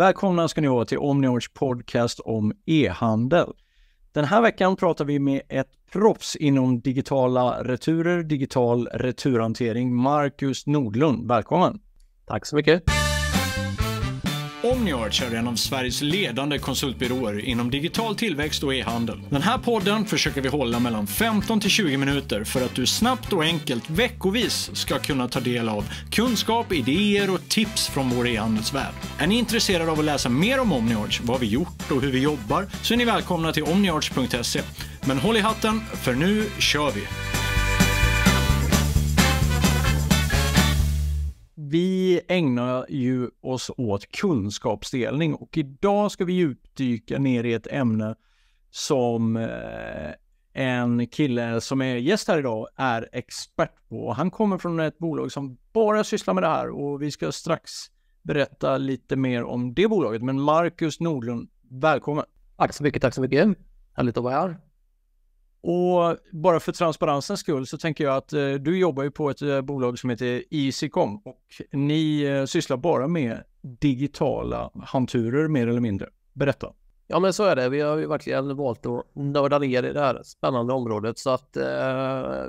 Välkomna ska ni vara till Omniords podcast om e-handel. Den här veckan pratar vi med ett proffs inom digitala returer, digital returhantering, Marcus Nordlund. Välkommen! Tack så mycket! Omniarch är en av Sveriges ledande konsultbyråer inom digital tillväxt och e-handel. Den här podden försöker vi hålla mellan 15 till 20 minuter för att du snabbt och enkelt veckovis ska kunna ta del av kunskap, idéer och tips från vår e-handelsvärld. Är ni intresserade av att läsa mer om Omniarch, vad vi gjort och hur vi jobbar så är ni välkomna till omniarch.se. Men håll i hatten, för nu kör vi! vi ägnar ju oss åt kunskapsdelning och idag ska vi djupdyka ner i ett ämne som eh, en kille som är gäst här idag är expert på. Han kommer från ett bolag som bara sysslar med det här och vi ska strax berätta lite mer om det bolaget. Men Marcus Nordlund, välkommen! Tack så mycket, tack så mycket! Härligt att vara här. Och bara för transparensens skull så tänker jag att eh, du jobbar ju på ett eh, bolag som heter Easycom och ni eh, sysslar bara med digitala hanturer mer eller mindre. Berätta. Ja men så är det. Vi har ju verkligen valt att nörda ner i det här spännande området så att eh,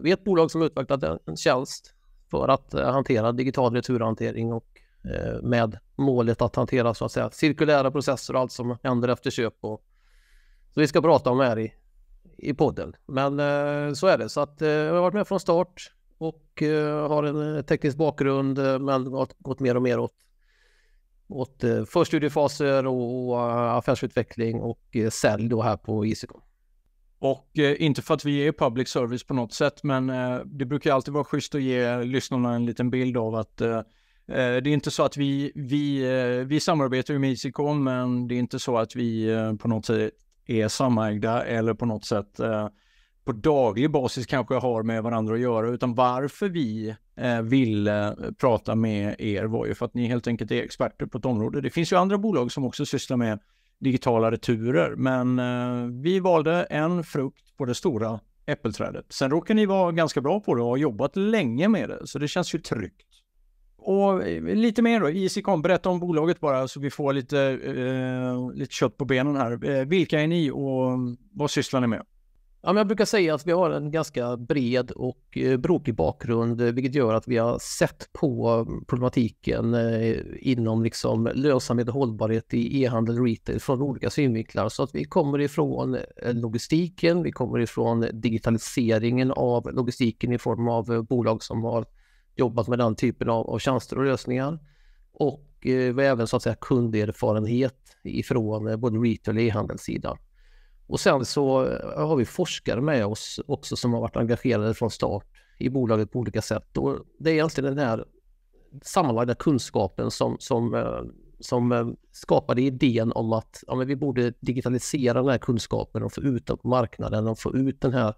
vi är ett bolag som har utvecklat en tjänst för att eh, hantera digital returhantering och eh, med målet att hantera så att säga cirkulära processer och allt som händer efter köp och så vi ska prata om här i i podden. Men eh, så är det. Så att, eh, jag har varit med från start och eh, har en eh, teknisk bakgrund eh, men har gått mer och mer åt, åt eh, förstudiefaser och, och affärsutveckling och sälj då här på Easycom. Och inte för att vi är public service på något sätt, men det brukar alltid vara schysst att ge lyssnarna en liten bild av att det är inte så att vi, vi, vi samarbetar med Easycom, men det är inte så att vi på något sätt är samägda eller på något sätt eh, på daglig basis kanske har med varandra att göra, utan varför vi eh, ville eh, prata med er var ju för att ni helt enkelt är experter på ett område. Det finns ju andra bolag som också sysslar med digitala returer, men vi valde en frukt på det stora äppelträdet. Sen råkar ni vara ganska bra på det och har jobbat länge med det, så det känns ju tryggt. Och eh, lite mer då, Easycom, berätta om bolaget bara så vi får lite, eh, lite kött på benen här. Eh, vilka är ni och vad sysslar ni med? Ja, men jag brukar säga att vi har en ganska bred och eh, brokig bakgrund, vilket gör att vi har sett på problematiken inom liksom lönsamhet och hållbarhet i e-handel och retail från olika synvinklar. Så att vi kommer ifrån logistiken, vi kommer ifrån digitaliseringen av logistiken i form av bolag som har jobbat med den typen av, av tjänster och lösningar. Och eh, även så att säga kunderfarenhet ifrån eh, både retail och e-handelssidan. Och sen så eh, har vi forskare med oss också som har varit engagerade från start i bolaget på olika sätt. Och det är egentligen den här sammanlagda kunskapen som, som, eh, som skapade idén om att ja, vi borde digitalisera den här kunskapen och få ut den på marknaden och få ut den här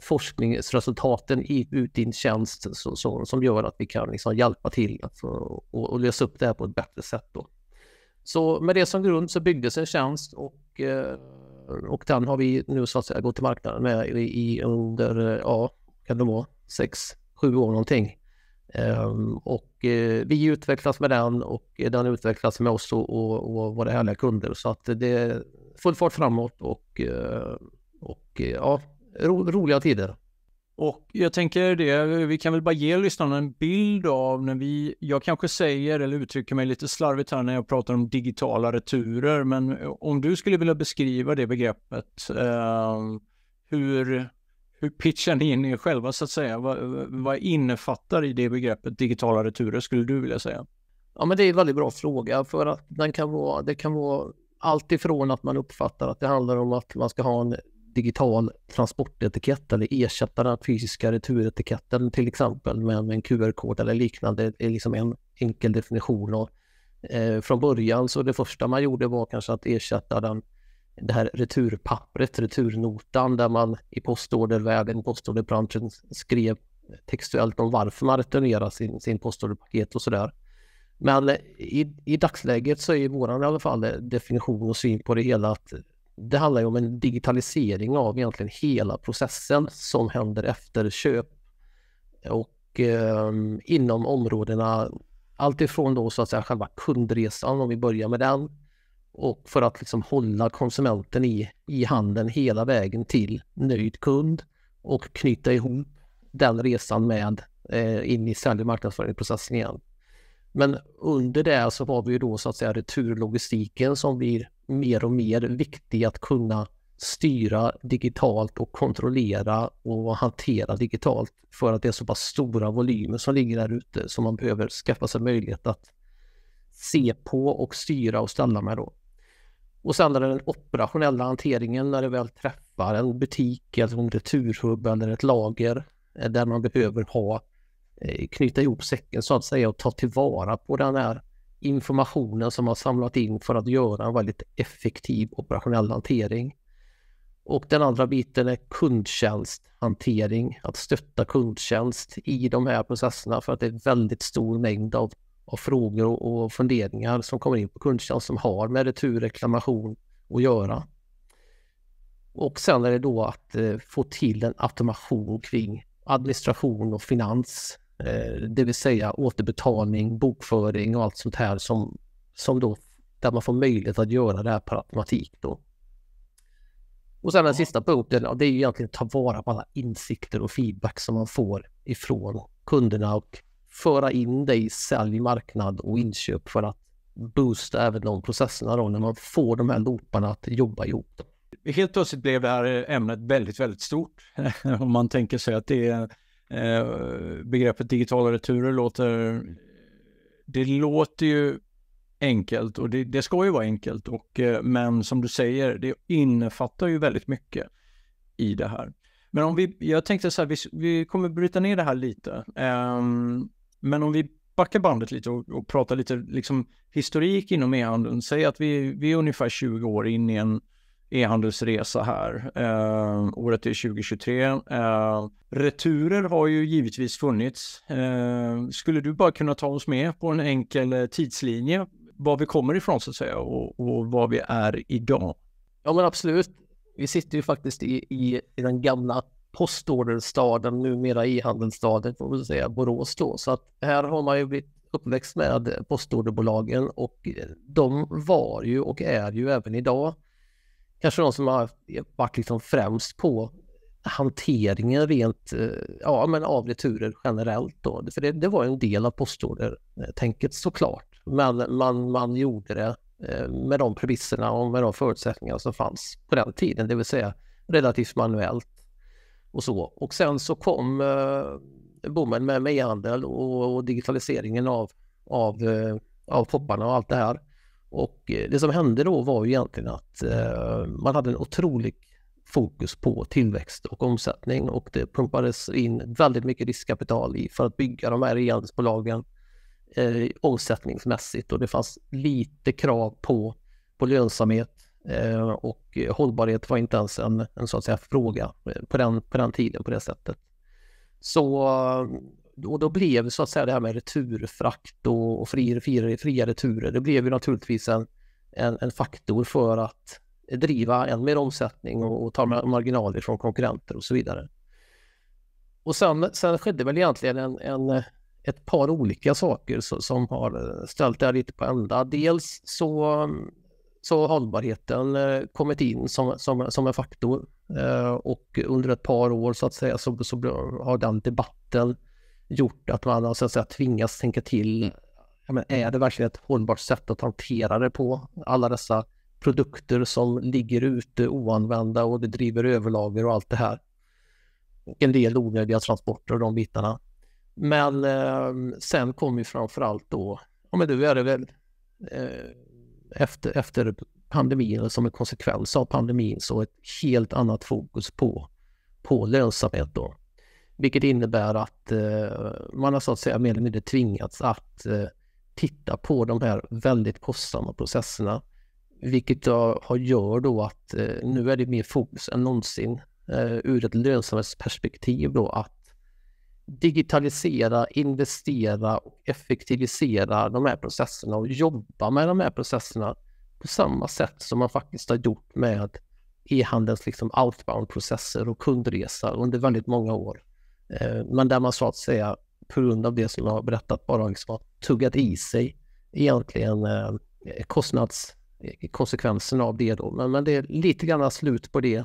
forskningsresultaten i, ut i en tjänst så, så, som gör att vi kan liksom hjälpa till alltså, och, och, lösa upp det här på ett bättre sätt. Då. Så med det som grund så byggdes en tjänst och, eh, och den har vi nu så att säga gått till marknaden med i, under, ja, kan det vara, sex, sju år någonting. Um, och eh, vi utvecklas med den och den utvecklas med oss och, och, och våra härliga kunder. Så att det är full fart framåt och, eh, och ja, ro, roliga tider. Och jag tänker det, vi kan väl bara ge lyssnarna en bild av när vi, jag kanske säger eller uttrycker mig lite slarvigt här när jag pratar om digitala returer, men om du skulle vilja beskriva det begreppet, eh, hur, hur pitchar ni in er själva så att säga? Vad, vad innefattar i det begreppet digitala returer skulle du vilja säga? Ja, men det är en väldigt bra fråga för att den kan vara, det kan vara allt ifrån att man uppfattar att det handlar om att man ska ha en digital transportetikett eller ersätta den fysiska returetiketten till exempel med en QR-kod eller liknande. Det är liksom en enkel definition. Och, eh, från början så det första man gjorde var kanske att ersätta den, det här returpappret, returnotan där man i postordervärlden, postorderbranschen skrev textuellt om varför man returnerar sin, sin postorderpaket och sådär. Men i, i dagsläget så är vår definition och syn på det hela att det handlar ju om en digitalisering av egentligen hela processen som händer efter köp. Och eh, inom områdena alltifrån då så att säga själva kundresan om vi börjar med den och för att liksom hålla konsumenten i, i handen hela vägen till nöjd kund och knyta ihop den resan med eh, in i sälj och marknadsföringsprocessen igen. Men under det så har vi ju då så att säga returlogistiken som blir mer och mer viktig att kunna styra digitalt och kontrollera och hantera digitalt för att det är så pass stora volymer som ligger där ute som man behöver skaffa sig möjlighet att se på och styra och ställa med då. Och sen är det den operationella hanteringen när det väl träffar en butik eller en returhubb eller ett lager eh, där man behöver ha eh, knyta ihop säcken så att säga och ta tillvara på den här informationen som man samlat in för att göra en väldigt effektiv operationell hantering. Och den andra biten är kundtjänsthantering, att stötta kundtjänst i de här processerna för att det är väldigt stor mängd av, av frågor och, funderingar som kommer in på kundtjänst som har med returreklamation att göra. Och sen är det då att eh, få till en automation kring administration och finans Eh, det vill säga återbetalning, bokföring och allt sånt här som, som då där man får möjlighet att göra det här per automatik då. Och sen den sista punkten, det är ju egentligen att ta vara på alla insikter och feedback som man får ifrån kunderna och föra in det i sälj, marknad och inköp för att boosta även de processerna då när man får de här looparna att jobba ihop. Helt plötsligt blev det här ämnet väldigt, väldigt stort. Om man tänker sig att det är Eh, begreppet digitala returer låter... Det låter ju enkelt och det, det, ska ju vara enkelt. Och, eh, men som du säger, det innefattar ju väldigt mycket i det här. Men om vi, jag tänkte så här, vi, vi kommer bryta ner det här lite. Um, men om vi backar bandet lite och, och pratar lite liksom, historik inom e-handeln. Säg att vi, vi är ungefär 20 år in i en e-handelsresa här. Eh, året är 2023. Eh, returer har ju givetvis funnits. Eh, skulle du bara kunna ta oss med på en enkel eh, tidslinje var vi kommer ifrån så att säga och, och vad vi är idag? Ja men absolut. Vi sitter ju faktiskt i, i, i den gamla postorderstaden, numera e-handelsstaden får vi säga, Borås då. Så att här har man ju blivit uppväxt med postorderbolagen och de var ju och är ju även idag kanske de som har varit liksom främst på hanteringen rent eh, ja, men av returer generellt. Då. För det, det var en del av postordertänket såklart. Men man, man gjorde det eh, med de premisserna och med de förutsättningar som fanns på den tiden, det vill säga relativt manuellt och så. Och sen så kom eh, bommen med e-handel och, och, digitaliseringen av, av, eh, av popparna och allt det här. Och eh, det som hände då var ju egentligen att eh, man hade en otrolig fokus på tillväxt och omsättning och det pumpades in väldigt mycket riskkapital i för att bygga de här e-handelsbolagen eh, omsättningsmässigt och det fanns lite krav på, på lönsamhet eh, och hållbarhet var inte ens en, en så att säga fråga eh, på den, på den tiden på det sättet. Så och då blev så att säga det här med returfrakt och, och fria, fria, fria returer, det blev ju naturligtvis en, en, en, faktor för att driva än mer omsättning och, och ta marginaler från konkurrenter och så vidare. Och sen, sen skedde väl egentligen en, en ett par olika saker så, som har ställt det här lite på ända. Dels så, så har hållbarheten eh, kommit in som, som, som en faktor eh, och under ett par år så att säga så, så har den debatten gjort att man så att säga, tvingas tänka till. Mm. Men, är det verkligen ett hållbart sätt att hantera det på? Alla dessa produkter som ligger ute oanvända och det driver överlager och allt det här. Och en del onödiga transporter och de bitarna. Men eh, sen kom ju framförallt då, ja men nu är det väl eh, efter, efter pandemin som en konsekvens av pandemin så ett helt annat fokus på, på lönsamhet då. Vilket innebär att eh, man har så att säga mer eller mindre tvingats att eh, titta på de här väldigt kostsamma processerna. Vilket har gör då att eh, nu är det mer fokus än någonsin ur ett lönsamhetsperspektiv då att digitalisera, investera och effektivisera de här processerna och jobba med de här processerna på samma sätt som man faktiskt har gjort med e-handelns liksom outbound-processer och kundresa under väldigt många år. Eh, men där man så att säga på grund av det som jag har berättat bara liksom har tuggat i mm. sig egentligen eh, kostnadskonsekvenserna av det då. Men, men det är lite grann slut på det.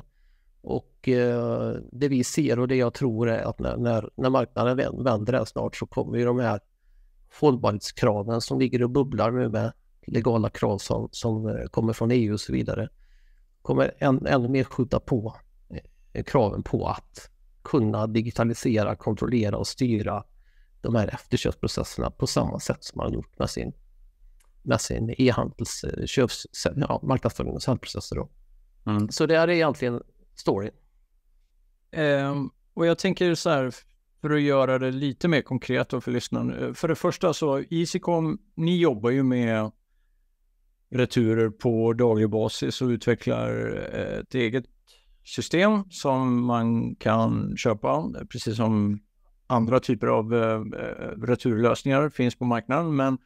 Och eh, det vi ser och det jag tror är att när, när, när marknaden vänder här snart så kommer ju de här hållbarhetskraven som ligger och bubblar nu med legala krav som, som eh, kommer från EU och så vidare kommer än, ännu mer skjuta på kraven på att kunna digitalisera, kontrollera och styra de här efterköpsprocesserna på samma sätt som man har gjort med sin, med sin e-handels, eh, köps, ja, marknadsföring och säljprocesser. Mm. Så det är egentligen storyn. Um, och jag tänker så här, för att göra det lite mer konkret för lyssnaren. Eh, för det första så, Easycom, ni jobbar ju med returer på daglig basis och utvecklar eh, ett eget system som man kan köpa, precis som andra typer av eh, eh, returlösningar finns på marknaden. Men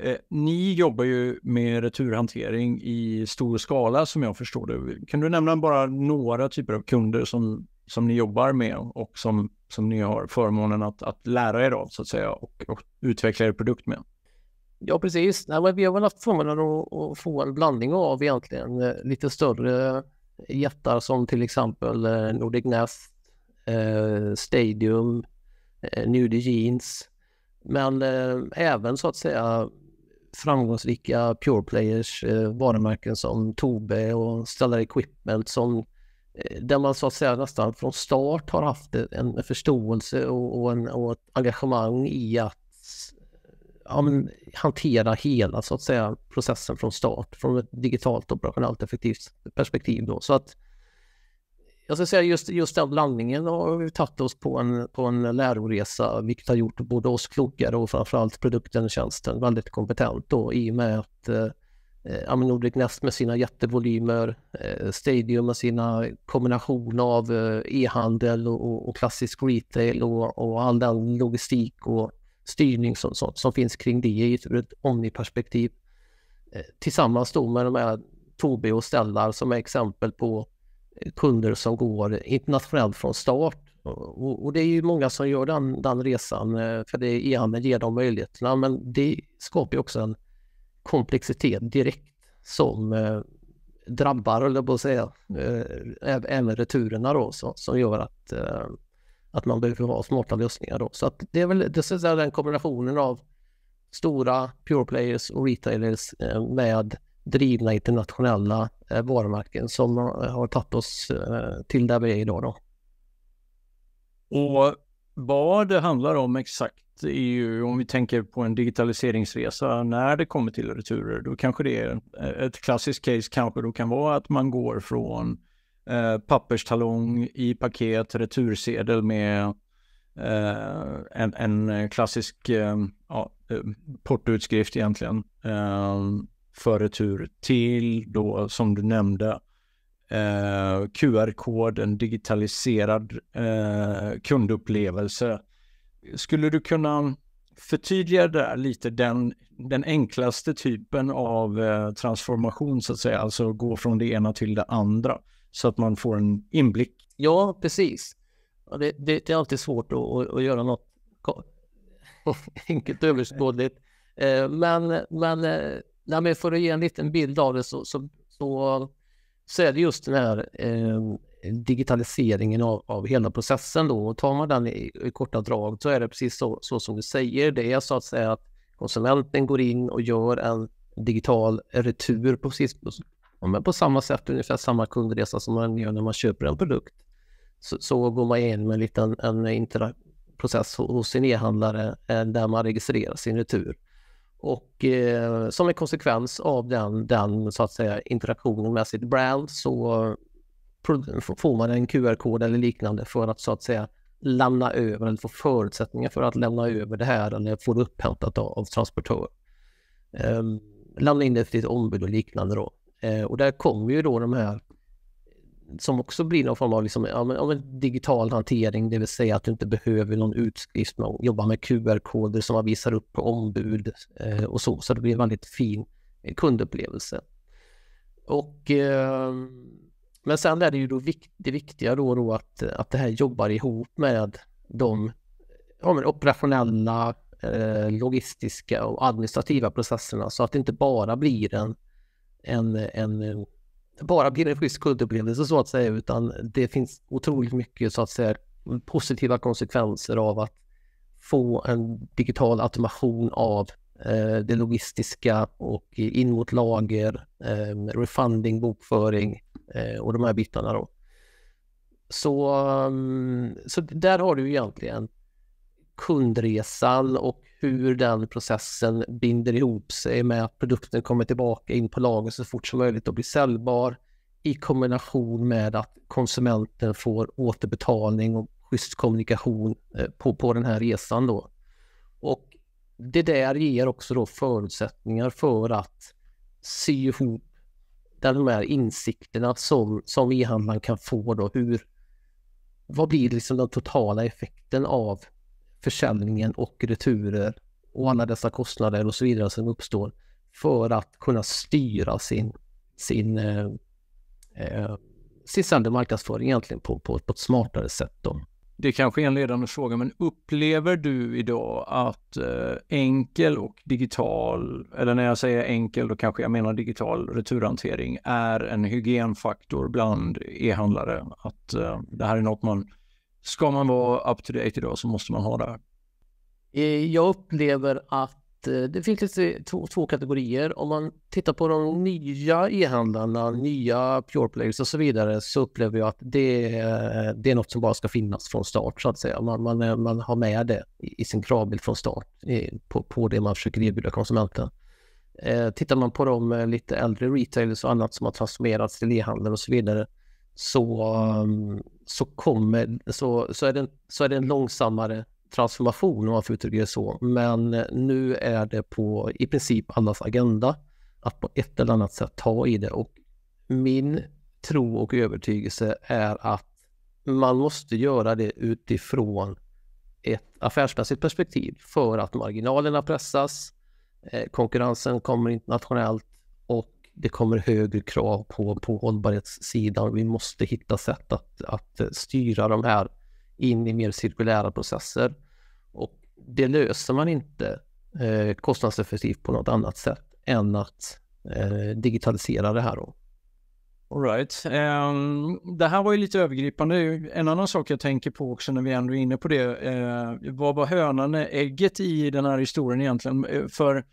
eh, ni jobbar ju med returhantering i stor skala som jag förstår det. Kan du nämna bara några typer av kunder som, som ni jobbar med och som, som ni har förmånen att, att lära er av så att säga och, och utveckla er produkt med? Ja, precis. Nej, vi har väl haft förmånen att, att få en blandning av egentligen eh, lite större jättar som till exempel eh, Nordic Nest, eh, Stadium, eh, New Jeans. Men även så att säga framgångsrika pure players, varumärken som Tobe och Stellar Equipment som där man så att säga nästan från start har haft en förståelse och, en, och ett engagemang i att ja, men, hantera hela så att säga, processen från start, från ett digitalt operationellt effektivt perspektiv. Då. Så att, jag ska säga just, just den landningen har vi tagit oss på en, på en läroresa, vilket har gjort både oss klokare och framförallt produkten och tjänsten väldigt kompetent då, i och med att eh, Nordic Nest med sina jättevolymer, eh, Stadium med sina kombination av eh, e-handel och, och, klassisk retail och, och all den logistik och styrning som, som, som finns kring det i ett omniperspektiv. Eh, tillsammans då med de här Tobi och Stellar som är exempel på eh, kunder som går internationellt från start. Och, och det är ju många som gör den, den resan eh, för det e-handel ger dem möjligheterna men det skapar ju också en komplexitet direkt som eh, drabbar, eller på att säga, eh, även returerna då så, som gör att eh, att man behöver ha smarta lösningar då. Så att det är väl det är den kombinationen av stora pure players och retailers eh, med drivna internationella eh, varumärken som har tagit oss eh, till där vi är idag. Då. Och vad det handlar om exakt är ju om vi tänker på en digitaliseringsresa när det kommer till returer, då kanske det är ett klassiskt case kanske då kan vara att man går från Eh, papperstalong i paket, retursedel med eh, en, en, klassisk eh, eh portoutskrift egentligen eh, för retur till då som du nämnde QR-kod, en digitaliserad kundupplevelse. Skulle du kunna förtydliga där lite den, den enklaste typen av transformation så att säga, alltså gå från det ena till det andra så att man får en inblick. Ja, precis. Det, det, det är alltid svårt att, att göra något enkelt överskådligt. Eh, men, men, eh, nej, men för att ge en liten bild av det så, så, så, så är det just den här eh, digitaliseringen av, av hela processen. Då. Och tar man den i, i korta drag så är det precis så, så, som du säger. Det är så att säga att konsumenten går in och gör en digital retur på, men på samma sätt, ungefär samma kundresa som man gör när man köper en produkt, så, så går man in med en liten en process hos sin e-handlare eh, där man registrerar sin retur. Och eh, som en konsekvens av den, den så att säga, interaktionen med sitt brand så får man en QR-kod eller liknande för att så att säga lämna över eller få förutsättningar för att lämna över det här eller få det upphämtat av, av transportör. Eh, lämna in det till ditt ombud och liknande då. Eh, och där kommer ju då de här som också blir någon form av liksom, ja, digital hantering, det vill säga att du inte behöver någon utskrift. Man jobbar med QR-koder som man visar upp på ombud eh, och så. Så det blir en väldigt fin eh, kundupplevelse. Och, eh, men sen är det ju då vikt, det viktiga då, då att, att det här jobbar ihop med de ja, men operationella, eh, logistiska och administrativa processerna så att det inte bara blir en en, en eh, bara blir en schysst kundupplevelse så att säga, utan det finns otroligt mycket så att säga positiva konsekvenser av att få en digital automation av eh, det logistiska och in mot lager, eh, refunding, bokföring eh, och de här bitarna då. Så, mm, så där har du egentligen kundresan och hur den processen binder ihop sig med att produkten kommer tillbaka in på lager så fort som möjligt och blir säljbar i kombination med att konsumenten får återbetalning och schysst kommunikation eh, på, på den här resan då. Och det där ger också då förutsättningar för att sy ihop de här insikterna som, som e-handlaren kan få då. Hur, vad blir liksom den totala effekten av försäljningen och returer och alla dessa kostnader och så vidare som uppstår för att kunna styra sin, sin, eh, eh sin sämre marknadsföring egentligen på, på, på ett smartare sätt. Då. Det kanske är en ledande fråga, men upplever du idag att eh, enkel och digital, eller när jag säger enkel då kanske jag menar digital returhantering, är en hygienfaktor bland e-handlare? Att eh, det här är något man ska man vara up to date idag så måste man ha det. Här. Eh, jag upplever att eh, det finns lite två, två, kategorier. Om man tittar på de nya e-handlarna, nya pure players och så vidare så upplever jag att det, eh, det är något som bara ska finnas från start så att säga. Man, man, man har med det i sin kravbild från start på, på det man försöker erbjuda konsumenten. tittar man på de lite äldre retailers och annat som har transformerats till e-handel och så vidare så, um, så, kommer, så, så, är det, så är det en långsammare transformation om man får uttrycka det så. Men eh, nu är det på i princip allas agenda att på ett eller annat sätt ta i det. Och min tro och övertygelse är att man måste göra det utifrån ett affärsmässigt perspektiv för att marginalerna pressas, eh, konkurrensen kommer internationellt och det kommer högre krav på, på hållbarhetssidan. Vi måste hitta sätt att, att eh, styra de här in i mer cirkulära processer. Och det löser man inte eh, kostnadseffektivt på något annat sätt än att eh, digitalisera det här. Då. All right. Um, det här var ju lite övergripande. En annan sak jag tänker på också när vi ändå är inne på det. Uh, vad var hönan, eh, ägget i den här historien egentligen? Ehm, för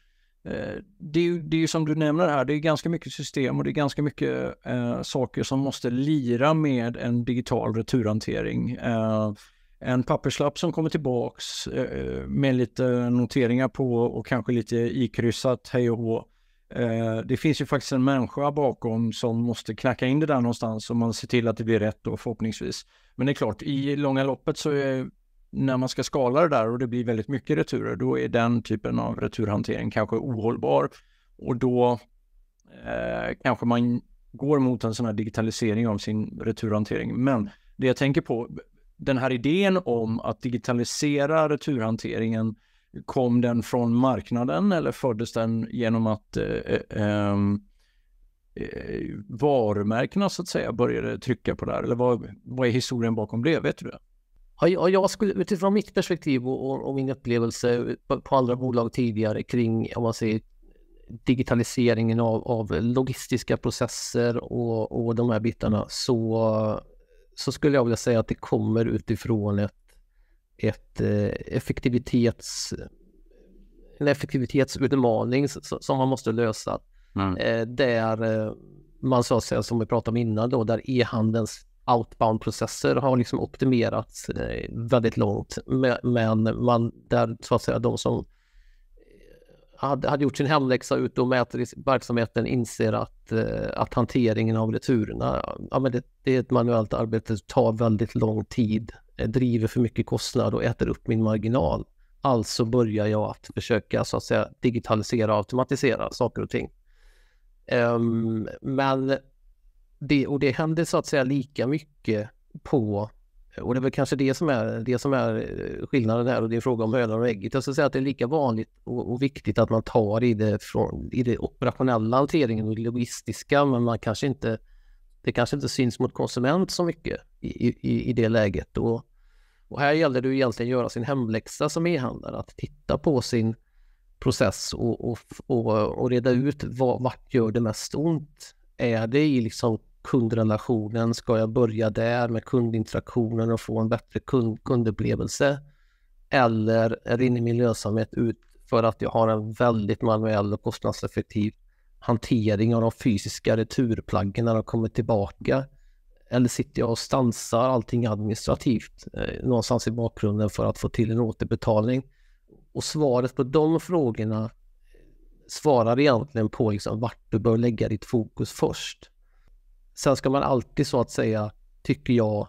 Eh, det är, ju, det är ju som du nämner här, det är ganska mycket system och det är ganska mycket eh, saker som måste lira med en digital returhantering. Eh, en papperslapp som kommer tillbaks eh, med lite noteringar på och kanske lite ikryssat hej och hå. Eh, det finns ju faktiskt en människa bakom som måste knacka in det där någonstans och man ser till att det blir rätt då förhoppningsvis. Men det är klart, i långa loppet så är när man ska skala det där och det blir väldigt mycket returer, då är den typen av returhantering kanske ohållbar. Och då eh, kanske man går mot en sån här digitalisering av sin returhantering. Men det jag tänker på, den här idén om att digitalisera returhanteringen, kom den från marknaden eller föddes den genom att eh, eh, ehm, eh, varumärkena så att säga började trycka på det här? Eller vad, vad är historien bakom det? Vet du det? Har jag, skulle, utifrån mitt perspektiv och, och min upplevelse på, på, andra bolag tidigare kring om man säger, digitaliseringen av, av logistiska processer och, och de här bitarna så, så skulle jag vilja säga att det kommer utifrån ett, ett eh, effektivitets, en effektivitetsutmaning som man måste lösa. Mm. Eh, där eh, man så att säga, som vi pratade om innan, då, där e-handelns outbound-processer har liksom optimerats eh, väldigt långt, men man, där så att säga de som eh, hade, hade gjort sin hemläxa ute och mäter i verksamheten inser att, eh, att hanteringen av returerna, ja, men det, det är ett manuellt arbete, tar väldigt lång tid, driver för mycket kostnad och äter upp min marginal. Alltså börjar jag att försöka så att säga digitalisera och automatisera saker och ting. Um, men det, och det händer så att säga lika mycket på och det är väl kanske det som är, det som är eh, skillnaden här och det är fråga om hönan och ägget. Jag skulle säga att det är lika vanligt och, och viktigt att man tar i det, från, i det operationella hanteringen och det logistiska men man kanske inte det kanske inte syns mot konsument så mycket i, i, i det läget. Och, och här gäller det ju egentligen göra sin hemläxa som e-handlare, att titta på sin process och, och, och, och reda ut vad, vart gör det mest ont är det i liksom kundrelationen? Ska jag börja där med kundinteraktionen och få en bättre kund, kundupplevelse? Eller är det inne i min lönsamhet ut för att jag har en väldigt manuell och kostnadseffektiv hantering av de fysiska returplaggen när de kommer tillbaka? Eller sitter jag och stansar allting administrativt eh, någonstans i bakgrunden för att få till en återbetalning? Och svaret på de frågorna svarar egentligen på liksom vart du bör lägga ditt fokus först. Sen ska man alltid så att säga, tycker jag,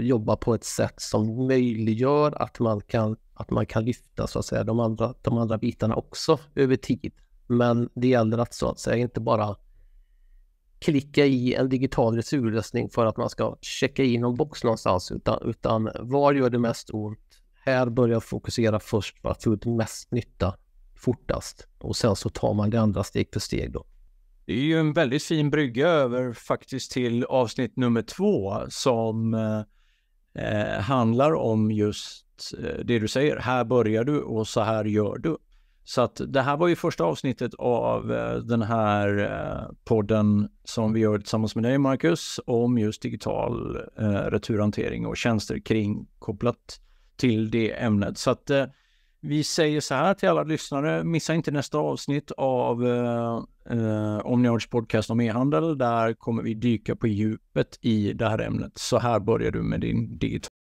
jobba på ett sätt som möjliggör att man kan, att man kan lyfta så att säga, de, andra, de andra bitarna också över tid. Men det gäller att så att säga inte bara klicka i en digital resurslösning för att man ska checka in någon box någonstans, utan, utan var gör det mest ont? Här börjar jag fokusera först för att få ut mest nytta fortast. Och sen så tar man det andra steg för steg då. Det är ju en väldigt fin brygga över faktiskt till avsnitt nummer två som eh, eh handlar om just eh, det du säger. Här börjar du och så här gör du. Så att det här var ju första avsnittet av eh, den här podden som vi gör tillsammans med dig, Marcus, om just digital returhantering och tjänster kring kopplat till det ämnet. Så att vi säger så här till alla lyssnare, missa inte nästa avsnitt av eh, eh Omniards podcast om e-handel. Där kommer vi dyka på djupet i det här ämnet. Så här börjar du med din digital